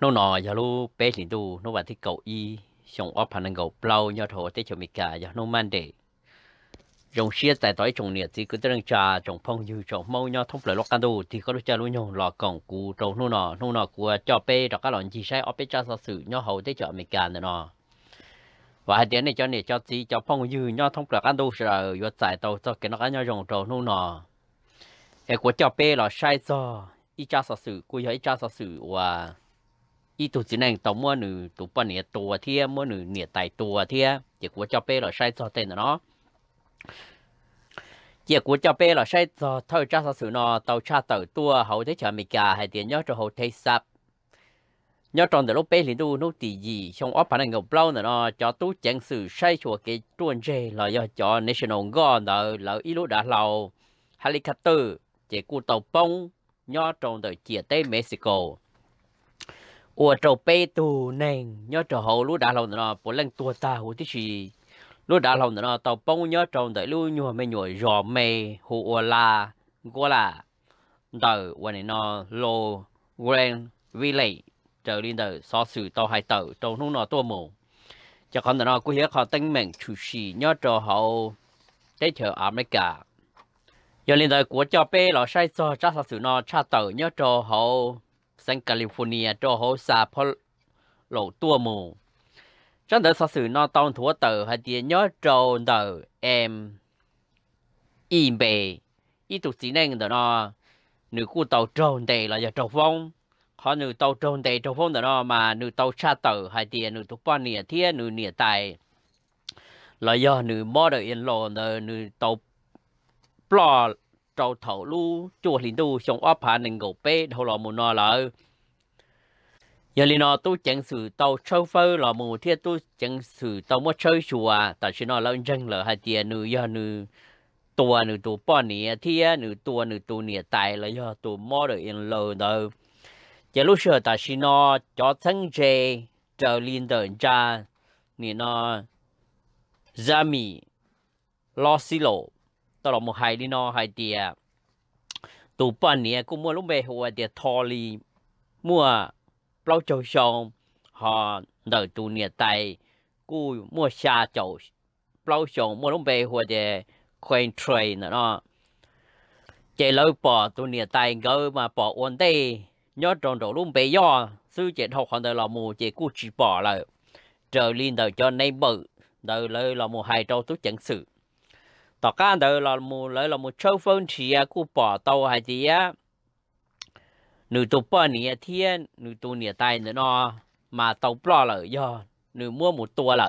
nó nọ giờ lu bé thì tu nó vào thích cầu y xong ốp hàng cầu plau nhau thổ tết cho mình cả giờ nó man để dùng xe tại tối trồng nhiệt thì cứ tới trà trồng phong như trồng mau nhau thông lời lọc can tu thì có lúc cha luôn nhau lọ còng cù trồng nó nọ nó nọ của cho bé đó các lọn chi sai ốp bé cha sao sự nhau hậu tết cho mình cả nữa nọ và hai tiếng này cho này cho chi cho phong như nhau thông lời can tu rồi vừa tại tàu cho cái nó cái nhau trồng trồng nó nọ cái của cho bé là sai do ít cha sao sự của giờ cha sao sự và อีตัวจีนังตัวมั่วหนึ่งตัวปนเนี่ยตัวเทียมั่วหนึ่งเนี่ยไตตัวเทียเจ้ากูจะเป้หรอใช้จอเต็นเนาะเจ้ากูจะเป้หรอใช้จอเท่าจ้าสูนอตัวชาเต่าตัวเขาที่ชาวอเมริกาให้เดียนยอดจะเขาเทสับยอดตอนเดี๋ยวเป้หลินดูนู่นตีจีชงออฟผ่านเงาเปล่าเนาะจอตู้แจงสื่อใช้ชัวเกจวนเจลอยจอ national ก็เนาะเราอีลูกด่าเราเฮลิคอปเตอร์เจ้ากูตัวปงยอดตรงเดี๋ยวเจียเต้เม็กซิโก ủa trâu bê tù nền nhớ trâu hậu lúa đã lâu nữa bố lần tua ta hổ tí chỉ lúc đã lâu nữa tàu bông nhớ trâu đợi lúa nhua mê nhồi giò mè hù ủa là gó là đợi quên này nó lô quen vi lệ trở đi đợi so sử tàu hai tàu trâu núng nó tua mù cho con nó cũng hiểu họ tinh mình chủ sĩ nhớ trâu hậu thế chờ cả giờ lên đời của cho bê lò sai so chắc sự nó cha tàu nhớ trâu hậu sang California cho hồ xa phó lộ tua mù. Trong đó sự nó tông thua tờ hay tiền nhớ trâu tờ em im bề. Ý tục sĩ nên đó nó nữ cụ tàu trâu đề là giờ trâu phong. Họ nữ tàu trâu đề trâu phong đó nó mà nữ tàu xa tờ hay tiền nữ tục bọn nịa thiên nữ nịa tài. Là giờ nữ mô đời yên lộ nữ tàu bò trâu thổ lu chùa liền tu xong ốp hạ nền gầu bê thâu lò mù nò lợ giờ liền nọ tu chẳng sử tàu trâu phơ lò mù thiệt tu chẳng sử tàu mất chơi chùa tại chỉ nọ lâu chân lợ hai tiền nữ giờ nữ tua nữ tu bò nè thiệt nữ tua nữ tu nè tại là giờ tu mò được yên lờ đâu giờ lúc xưa tại chỉ nọ cho thân chê trở liền đợi cha nè nọ Zami Losilo ตลอดมหายดีนอหายเดียตูปันเนี่ยกูมัวลุเบหัวเดียทอลีมัวเปล่าเจ้าชองหอเดอตูเนี่ยไตกูมัวชาเจ้าเปล่าชองมัวลุเบหัวเดียควนเทรนเนาะเจเลยปอตูเนี่ยไตเกอมาปออ้วนเต้ยอดตรงโดลุเบย่อซื้อเจ็ดหกคนเดอลอมูเจกูจีปอเลยเจอลินเดอจอนในเบอร์เดอเลยลอมูหายเจ้าตุจังสือต่อการเดินเราหมู่เลยเราหมู่เช่าฟงเชียกูป่อโตหายจีอะหนูตัวป้อนเนี่ยเทียนหนูตัวเนี่ยตายเนี่ยนอมาเตาปลอเลยย่อหนูมั่วหมูตัวเลย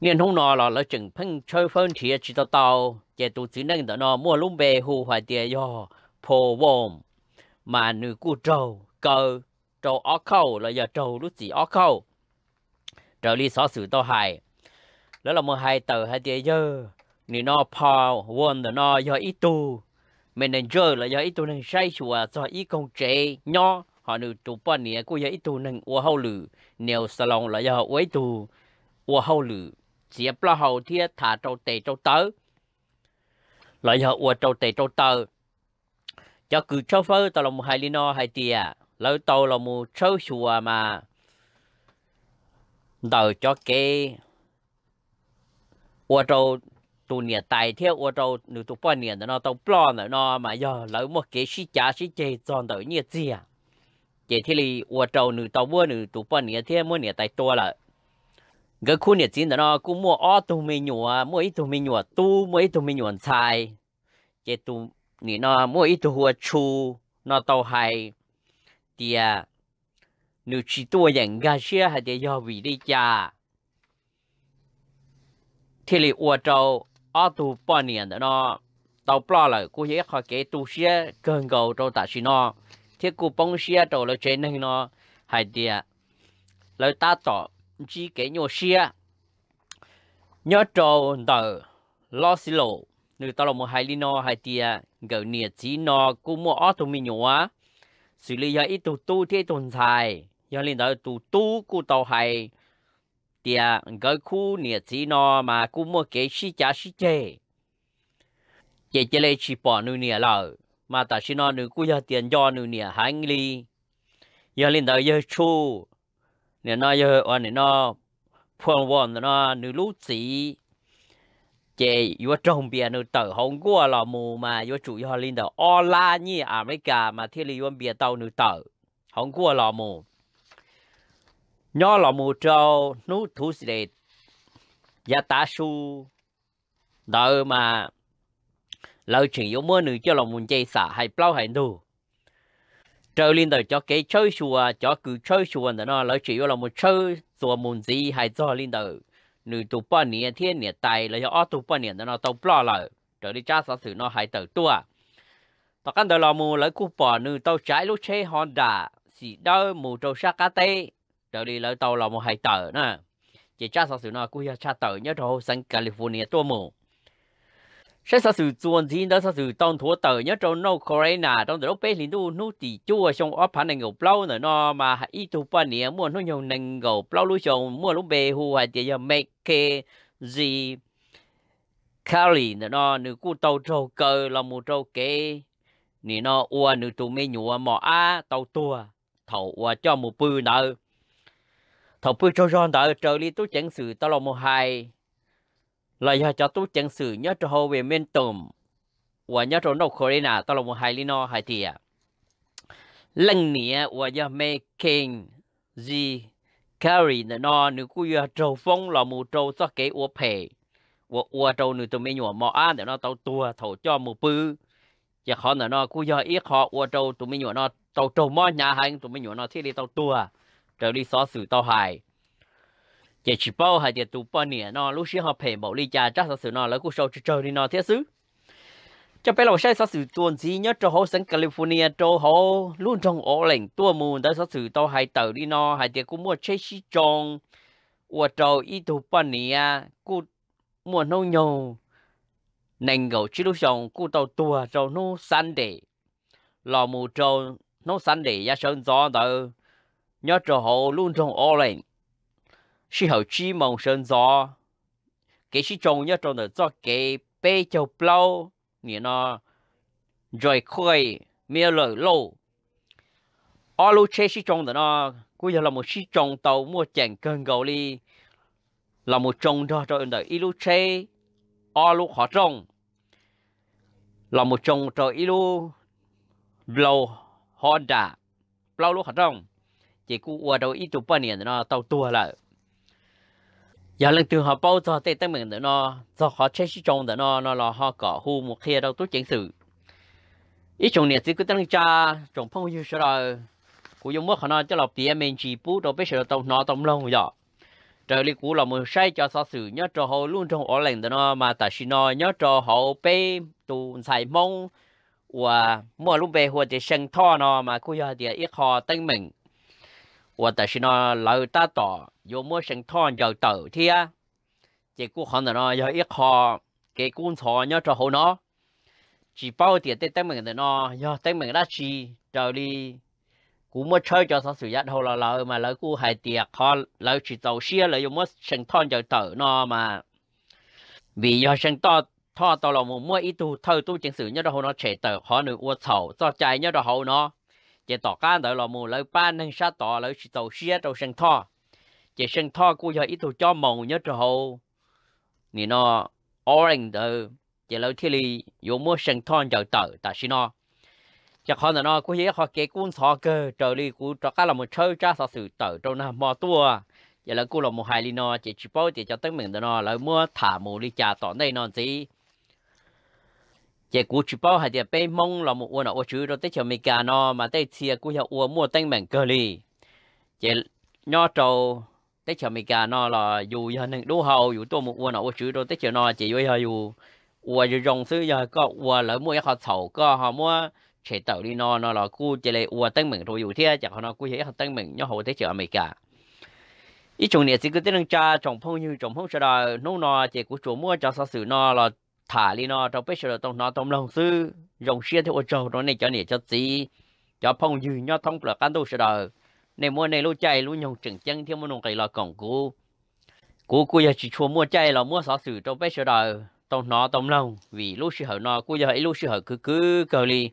เนี่ยห้องนอเราเราจึงเพิ่งเช่าฟงเชียจิตโตเจตุจีนั่งเดนอมั่วลุ่มเบหูหายเดียย่อโพวมมาหนูกูโจเกอโจอ้อเข้าเราอย่าโจรู้สีอ้อเข้าเราลีสอสื่อโตหายแล้วเราเมื่อหายเตอหายเดียย่อ ni nó paul won the nó do ít tu manager là do ít tu nên sai chùa do ít công chế nho họ nữ tụ bọn nè cô do ít tu nên ua hậu lử nhiều salon là do ua ít tu ua hậu lử chỉ bao hậu thiết thả trâu tề trâu tớ là do ua trâu tề trâu tớ cho cứ cho phơ tao là hai lino hai tia lâu tao là một sâu chùa mà đời cho kê ua trâu tu nia tài theo ô tô nữ tu bao nia nó tàu plon nữa nó mà giờ lỡ một cái xí chả xí chê tròn tới nia gì à chỉ thế li ô tô tàu mua nữ tu bao nia theo mua nia tài to là cái khu nia chính nó cũng mua ô tu mi nhua mua ít tu mi nhua tu mua ít tu mi nhua xài chỉ tu ni mua ít tu hua chu nó tàu hay tia à, nữ chỉ tu อย่าง cái xe hay để do vì đi cha thế li ô ở tù bao năm nữa nó tàu plo là cô dễ học cái tu xe cần cầu trong ta xin nó thiết cô bông xe trâu là chế nên nó hay đi lời ta tỏ chỉ cái nhau xe nhớ trâu tờ lo xí lộ nếu tao là một hai linh nó hay đi gầu nhiệt chỉ nó cô mua ở tù mi nhỏ xử lý ra ít tù tu thiết tồn tại giờ lên tờ tù tu cô tàu hay kia gỡ khu nhiệt gì nó mà cú mua cái xí chả xí chê chê chê lê chỉ bỏ nuôi nhiệt lợ mà ta xí nó nuôi cú giờ tiền do nuôi nhiệt hành lý giờ lên đời giờ chu nè nó giờ ở nè nó phong vòn nó nuôi lú chỉ chê vừa trồng bia nuôi tờ hồng qua lò mù mà vừa chủ giờ lên đời ola la như America mà thiết lý vừa bia tàu nuôi tờ hồng qua lò mù nhỏ lọ mù trâu nú thú sĩ đệ gia tá su đợi mà lợi chuyện yếu mua nữ cho lọ mù chơi xả hay plau hay đồ trở lên đời cho cái chơi xua cho cứ chơi xua nữa nó lợi chuyện yếu là một chơi xua mùn gì hay do lên đời nữ tụ bao nhiêu thiên nhiệt tài là do tụ bao nhiêu nó tụ plau lại trở đi cha sở sử nó hay tự tua tao căn đời lọ mù lấy cú bỏ nữ tao trái lúc chơi honda xì đôi mù trâu sa cá tê đầu đi lỡ tàu là một hai tờ nè chỉ cha sao sự nó cũng cha tờ nhớ thôi, sang California tôi mù sẽ sao sự chuẩn gì đó sao sự tông thua tờ nhớ trong North Carolina trong đó bé lính đu nô tỷ chua xong ốp phản này ngầu plau nữa nó mà ít thu ba nè mua nó nhiều nành ngầu plau lúa trồng mua lúc bề hù hay chỉ giờ make cái gì kali nữa nó nữ cu tàu trâu cờ là một trâu kế nị nó ua nữ tụ mê nhùa mò a tàu tua thầu ua cho một bư nợ thọ bùi cho rong đã trở đi tu chẳng sự ta lòng một hai là do cho tu chẳng sự nhớ cho hồ về miền tùng và nhớ cho nộp khỏi nà tao lòng một hai lý no hai thì à lần nè và do mê kinh gì carry nè no nữ cú giờ trâu phong là mù trâu cho kế uo phê và uo trâu nữ tụi mày nhỏ mò ăn để nó tàu tua thổ cho mù bư giờ họ nè nó cú giờ ít họ uo trâu tụi mày nhỏ nó tàu trâu mò nhà hàng tụi mày nhỏ nó thiết đi tàu tua trở đi xóa xử tao hại chỉ chỉ bao hai tiền tụ bao nè nó lúc xưa họ phải bảo ly cha chắc sự nó lấy cuộc sống trở đi nó thế xứ cho bé lão sai sao sự tuần gì nhớ cho hồ sang California cho hồ luôn trong ổ lệnh tua mùn tới sao sự tao hai tờ đi nó hai tiệc cũng mua chơi xí tròn ủa trâu ít tụ bao nè cụ mua nâu nhau, nành gạo chỉ lúc xong cụ tàu tua trâu nô săn để lò mù trâu nô săn để ra sơn gió tới nhớ trở hồ luôn trong ô lên sĩ hậu chi mong sơn gió cái sĩ trông nhớ trong đời cho cái bê châu plau nghĩa nó rồi khơi mía lời lâu ở lu chế sĩ trông đời nó cũng là một sĩ trông tàu mua chèn cơn gầu đi là một trông đó cho đời ilu chế ô lu họ trông là một trông cho ilu lâu Honda, lâu lúc họ trông chỉ cú ua đầu ít chục bao nhiêu nó tàu tua lại giờ lần từ họ bao giờ tê tăng mình nó do họ chơi sĩ trong nó nó là họ cỏ hu một khi đâu tốt chiến sự ít chồng này chỉ cứ tăng cha chồng phong yêu sơ rồi cú dùng mất khả năng cho lọc tiền mình chỉ bút đâu biết sơ tàu nó tông lông rồi trời lý cú là một sai cho sao sử nhớ cho họ luôn trong ổ lệnh nó mà ta xin nó nhớ cho họ bê tù xài mong và mua lúc về hồ thì sinh tho nó mà cú giờ thì ít họ tăng mình 我但是呢老大到有么生产就到天，结果可能呢有一下给工厂要做好呢，只包点对对面的呢要对面那去就哩。cú mới chơi cho sao sử dụng hồ là lợi mà lợi cú hai tiệc họ lợi chỉ tàu xia lợi dùng mới sinh thon giờ nó mà vì do sinh to thọ tàu là một mua ít tu thâu tu chính sử nhớ đó hồ nó trẻ tờ khó nữ uất sầu do chạy nhớ đó hồ nó chỉ tỏ cá đợi là mù lỡ ba nên sát tỏ lỡ chỉ tàu xia tàu sân thọ chỉ sân thọ cô giờ ít tàu cho màu nhớ trở hồ nì nó orange đợi chỉ lỡ thi lý dù mua sân thọ giờ tờ ta xin nó chỉ khó là nó cô giờ họ kể cuốn thọ cơ trở đi cô cho cá là một chơi cha sa sự tờ trong năm mò tua chỉ lỡ cô là một hai lý nó chỉ chỉ bao chỉ cho tới mình đó nó lỡ mua thả mù đi trà tỏ đây nó gì chỉ cú chụp bao hạt địa bay mông là một uo nó uo chứ rồi tới chiều mì cà nó mà tới chia cú hiệu uo mua tên mảng cơ lì chỉ nho trâu tới chiều mì cà nó là dù giờ nâng đu hầu dù tôi một uo nó uo chứ rồi tới chiều nó chỉ với họ dù uo dù rồng sư giờ có uo lỡ mua họ thầu có họ mua chế tàu đi nó nó là cú chỉ lấy uo tên mảng thôi, dù thế chẳng họ nó cú hiểu tên mảng nho hồ tới chiều mì cà ý chung này chỉ cứ tới nâng cha chồng phong như chồng phong sau đó nô nọ chỉ cú chủ mua cho sao sử nó là thả đi nó trong biết sửa tông nó tông lòng sư dòng xe theo ô châu nó này cho nè cho gì cho phong dư nho thông là can đồ sửa đời này mua này lô chạy lô nhông chừng chân theo mua nông cây là cổng cú cú cú giờ chỉ chua mua chạy là mua xó sử trong biết sửa đời tông nó tông lòng vì lô sư hở nó cú giờ ấy lô sư hở cứ cứ cầu đi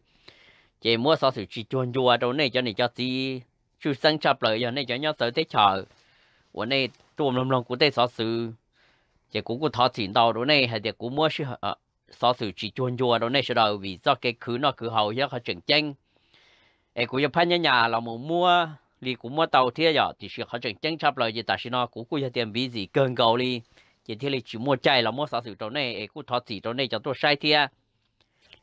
chỉ mua xó sử chỉ chuồn chua trong này cho nè cho gì chú sang chập lại giờ này cho nhau tới thế chờ này lòng lòng chờ วันนี้ตัวลำลองกูได้สอสื่อ chỉ cũng có thọ tiền đầu đó này hay chỉ cũng mua sự ờ sau sự chỉ chuồn chùa đó này sau đó vì do cái cứ nó cứ hậu cho họ chuyển tranh ấy cũng phải nhà nhà là muốn mua đi cũng mua tàu thế giờ thì sự họ chừng tranh chấp lại thì ta sao nó cũng có tiền ví gì cần cầu đi chỉ thế này chỉ mua chạy là mua sau sự đó này ấy cũng thọ tiền đó này cho tôi sai thế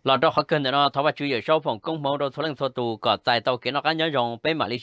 là đó họ cần nó thọ và chủ yếu sau phòng công mẫu đó số lượng số tù có tài tàu cái nó cá nhân dùng bên mà lý